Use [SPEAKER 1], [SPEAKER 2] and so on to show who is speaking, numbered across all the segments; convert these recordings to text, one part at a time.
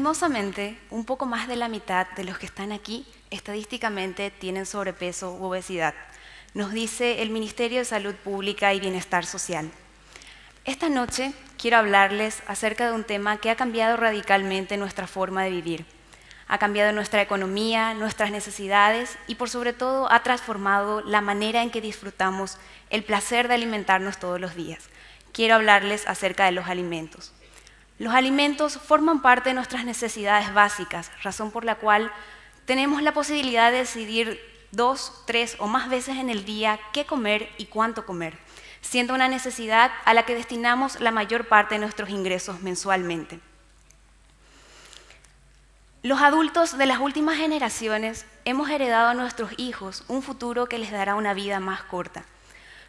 [SPEAKER 1] Lastimosamente, un poco más de la mitad de los que están aquí estadísticamente tienen sobrepeso u obesidad, nos dice el Ministerio de Salud Pública y Bienestar Social. Esta noche quiero hablarles acerca de un tema que ha cambiado radicalmente nuestra forma de vivir. Ha cambiado nuestra economía, nuestras necesidades y por sobre todo ha transformado la manera en que disfrutamos el placer de alimentarnos todos los días. Quiero hablarles acerca de los alimentos. Los alimentos forman parte de nuestras necesidades básicas, razón por la cual tenemos la posibilidad de decidir dos, tres o más veces en el día qué comer y cuánto comer, siendo una necesidad a la que destinamos la mayor parte de nuestros ingresos mensualmente. Los adultos de las últimas generaciones hemos heredado a nuestros hijos un futuro que les dará una vida más corta.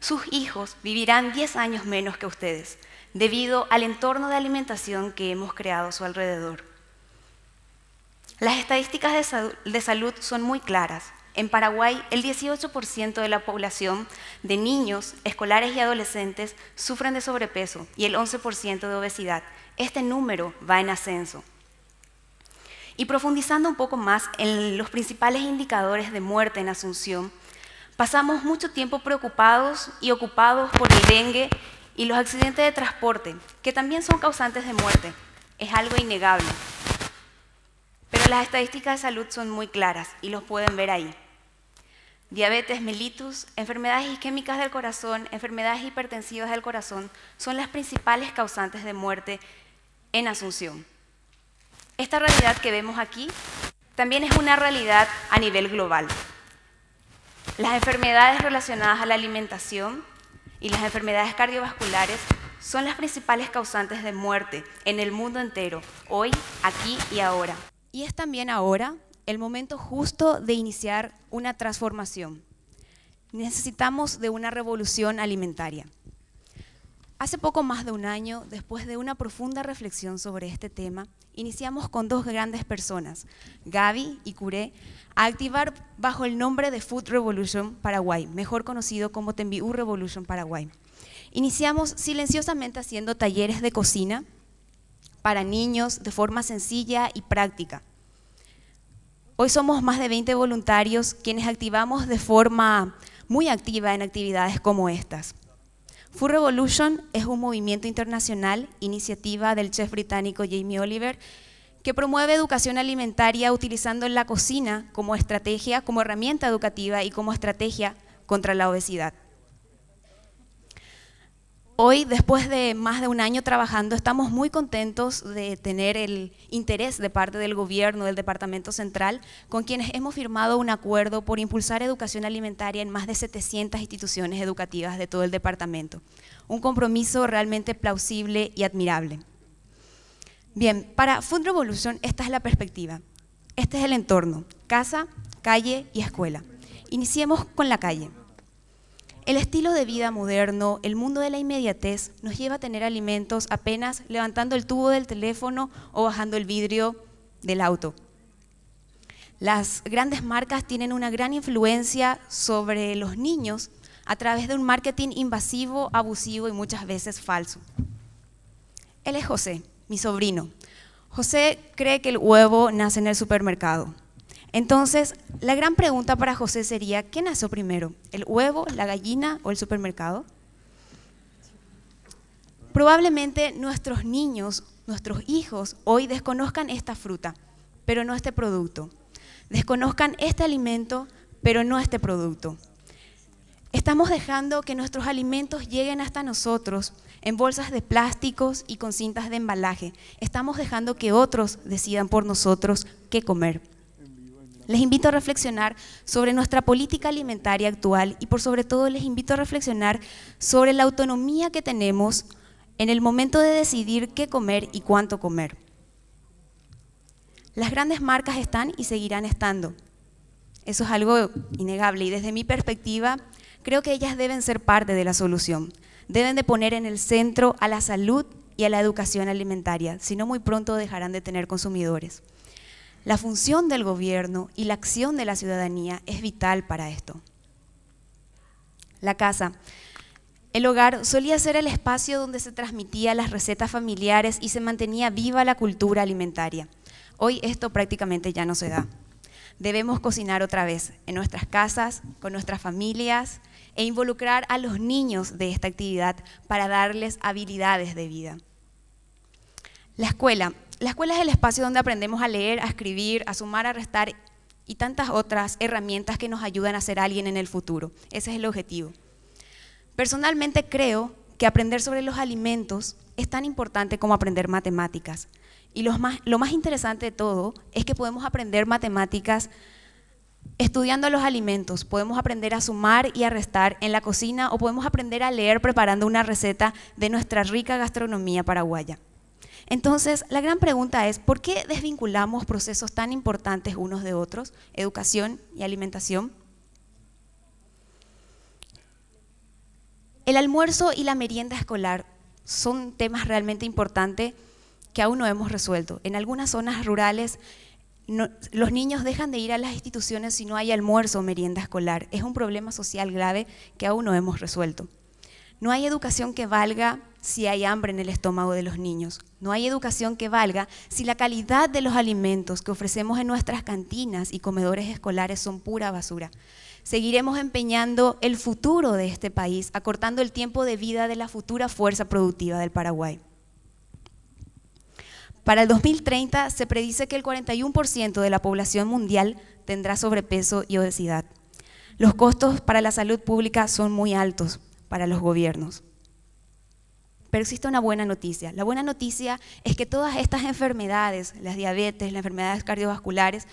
[SPEAKER 1] Sus hijos vivirán 10 años menos que ustedes, debido al entorno de alimentación que hemos creado a su alrededor. Las estadísticas de, salud son muy claras. En Paraguay, el 18% de la población de niños, escolares y adolescentes sufren de sobrepeso y el 11% de obesidad. Este número va en ascenso. Y profundizando un poco más en los principales indicadores de muerte en Asunción, pasamos mucho tiempo preocupados y ocupados por el dengue y los accidentes de transporte, que también son causantes de muerte, es algo innegable. Pero las estadísticas de salud son muy claras y los pueden ver ahí. Diabetes mellitus, enfermedades isquémicas del corazón, enfermedades hipertensivas del corazón son las principales causantes de muerte en Asunción. Esta realidad que vemos aquí también es una realidad a nivel global. Las enfermedades relacionadas a la alimentación, y las enfermedades cardiovasculares son las principales causantes de muerte en el mundo entero, hoy, aquí y ahora. Y es también ahora el momento justo de iniciar una transformación. Necesitamos de una revolución alimentaria. Hace poco más de un año, después de una profunda reflexión sobre este tema, iniciamos con dos grandes personas, Gaby y Curé, a activar bajo el nombre de Food Revolution Paraguay, mejor conocido como Tembiú Revolution Paraguay. Iniciamos silenciosamente haciendo talleres de cocina para niños de forma sencilla y práctica. Hoy somos más de 20 voluntarios quienes activamos de forma muy activa en actividades como estas. Food Revolution es un movimiento internacional, iniciativa del chef británico Jamie Oliver, que promueve educación alimentaria utilizando la cocina como estrategia, como herramienta educativa y como estrategia contra la obesidad. Hoy, después de más de un año trabajando, estamos muy contentos de tener el interés de parte del gobierno, del Departamento Central, con quienes hemos firmado un acuerdo por impulsar educación alimentaria en más de 700 instituciones educativas de todo el departamento. Un compromiso realmente plausible y admirable. Bien, para Food revolución esta es la perspectiva. Este es el entorno, casa, calle y escuela. Iniciemos con la calle. El estilo de vida moderno, el mundo de la inmediatez, nos lleva a tener alimentos apenas levantando el tubo del teléfono o bajando el vidrio del auto. Las grandes marcas tienen una gran influencia sobre los niños a través de un marketing invasivo, abusivo y muchas veces falso. Él es José, mi sobrino. José cree que el huevo nace en el supermercado. Entonces, la gran pregunta para José sería, ¿qué nació primero? ¿El huevo, la gallina o el supermercado? Probablemente nuestros niños, nuestros hijos, hoy desconozcan esta fruta, pero no este producto. Desconozcan este alimento, pero no este producto. Estamos dejando que nuestros alimentos lleguen hasta nosotros en bolsas de plásticos y con cintas de embalaje. Estamos dejando que otros decidan por nosotros qué comer. Les invito a reflexionar sobre nuestra política alimentaria actual y por sobre todo les invito a reflexionar sobre la autonomía que tenemos en el momento de decidir qué comer y cuánto comer. Las grandes marcas están y seguirán estando. Eso es algo innegable y desde mi perspectiva creo que ellas deben ser parte de la solución. Deben de poner en el centro a la salud y a la educación alimentaria, si no muy pronto dejarán de tener consumidores. La función del gobierno y la acción de la ciudadanía es vital para esto. La casa. El hogar solía ser el espacio donde se transmitían las recetas familiares y se mantenía viva la cultura alimentaria. Hoy esto prácticamente ya no se da. Debemos cocinar otra vez en nuestras casas, con nuestras familias e involucrar a los niños de esta actividad para darles habilidades de vida. La escuela la escuela es el espacio donde aprendemos a leer, a escribir, a sumar, a restar y tantas otras herramientas que nos ayudan a ser alguien en el futuro. Ese es el objetivo. Personalmente creo que aprender sobre los alimentos es tan importante como aprender matemáticas. Y lo más, interesante de todo es que podemos aprender matemáticas estudiando los alimentos. Podemos aprender a sumar y a restar en la cocina o podemos aprender a leer preparando una receta de nuestra rica gastronomía paraguaya. Entonces, la gran pregunta es, ¿por qué desvinculamos procesos tan importantes unos de otros, educación y alimentación? El almuerzo y la merienda escolar son temas realmente importantes que aún no hemos resuelto. En algunas zonas rurales los niños dejan de ir a las instituciones si no hay almuerzo o merienda escolar. Es un problema social grave que aún no hemos resuelto. No hay educación que valga si hay hambre en el estómago de los niños. No hay educación que valga si la calidad de los alimentos que ofrecemos en nuestras cantinas y comedores escolares son pura basura. Seguiremos empeñando el futuro de este país, acortando el tiempo de vida de la futura fuerza productiva del Paraguay. Para el 2030 se predice que el 41% de la población mundial tendrá sobrepeso y obesidad. Los costos para la salud pública son muy altos, para los gobiernos. Pero existe una buena noticia. La buena noticia es que todas estas enfermedades, las diabetes, las enfermedades cardiovasculares,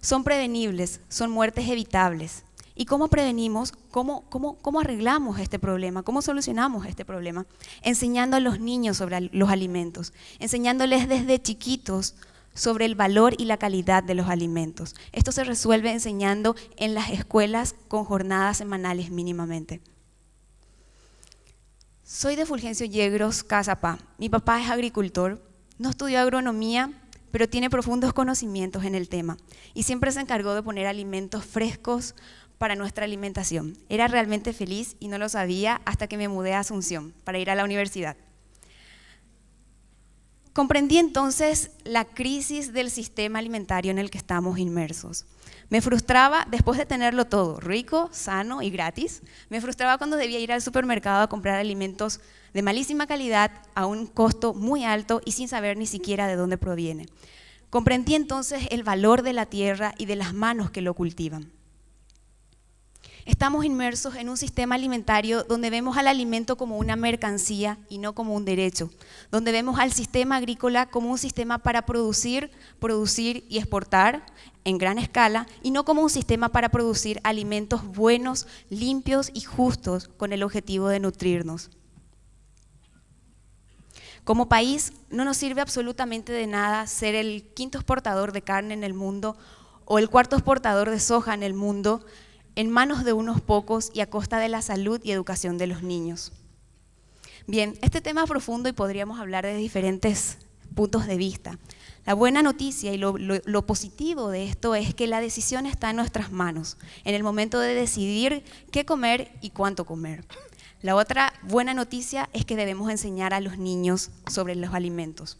[SPEAKER 1] son prevenibles, son muertes evitables. ¿Y cómo prevenimos? ¿Cómo, cómo arreglamos este problema? ¿Cómo solucionamos este problema? Enseñando a los niños sobre los alimentos, enseñándoles desde chiquitos sobre el valor y la calidad de los alimentos. Esto se resuelve enseñando en las escuelas con jornadas semanales mínimamente. Soy de Fulgencio Yegros Casapá. Mi papá es agricultor, no estudió agronomía, pero tiene profundos conocimientos en el tema y siempre se encargó de poner alimentos frescos para nuestra alimentación. Era realmente feliz y no lo sabía hasta que me mudé a Asunción para ir a la universidad. Comprendí entonces la crisis del sistema alimentario en el que estamos inmersos. Me frustraba después de tenerlo todo, rico, sano y gratis. Me frustraba cuando debía ir al supermercado a comprar alimentos de malísima calidad a un costo muy alto y sin saber ni siquiera de dónde proviene. Comprendí entonces el valor de la tierra y de las manos que lo cultivan. Estamos inmersos en un sistema alimentario donde vemos al alimento como una mercancía y no como un derecho, donde vemos al sistema agrícola como un sistema para producir, producir y exportar, en gran escala y no como un sistema para producir alimentos buenos, limpios y justos con el objetivo de nutrirnos. Como país no nos sirve absolutamente de nada ser el quinto exportador de carne en el mundo o el cuarto exportador de soja en el mundo en manos de unos pocos y a costa de la salud y educación de los niños. Bien, este tema es profundo y podríamos hablar de diferentes puntos de vista, la buena noticia y lo, positivo de esto es que la decisión está en nuestras manos, en el momento de decidir qué comer y cuánto comer. La otra buena noticia es que debemos enseñar a los niños sobre los alimentos.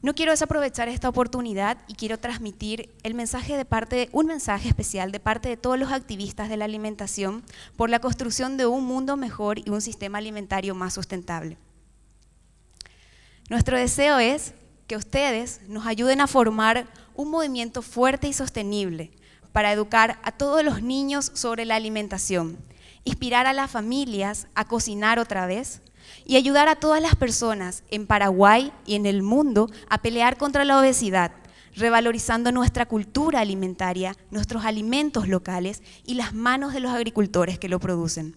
[SPEAKER 1] No quiero desaprovechar esta oportunidad y quiero transmitir el mensaje de parte un mensaje especial de parte de todos los activistas de la alimentación por la construcción de un mundo mejor y un sistema alimentario más sustentable. Nuestro deseo es que ustedes nos ayuden a formar un movimiento fuerte y sostenible para educar a todos los niños sobre la alimentación, inspirar a las familias a cocinar otra vez y ayudar a todas las personas en Paraguay y en el mundo a pelear contra la obesidad, revalorizando nuestra cultura alimentaria, nuestros alimentos locales y las manos de los agricultores que lo producen.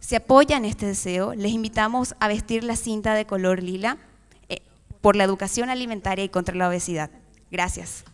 [SPEAKER 1] Si apoyan este deseo, les invitamos a vestir la cinta de color lila por la educación alimentaria y contra la obesidad. Gracias.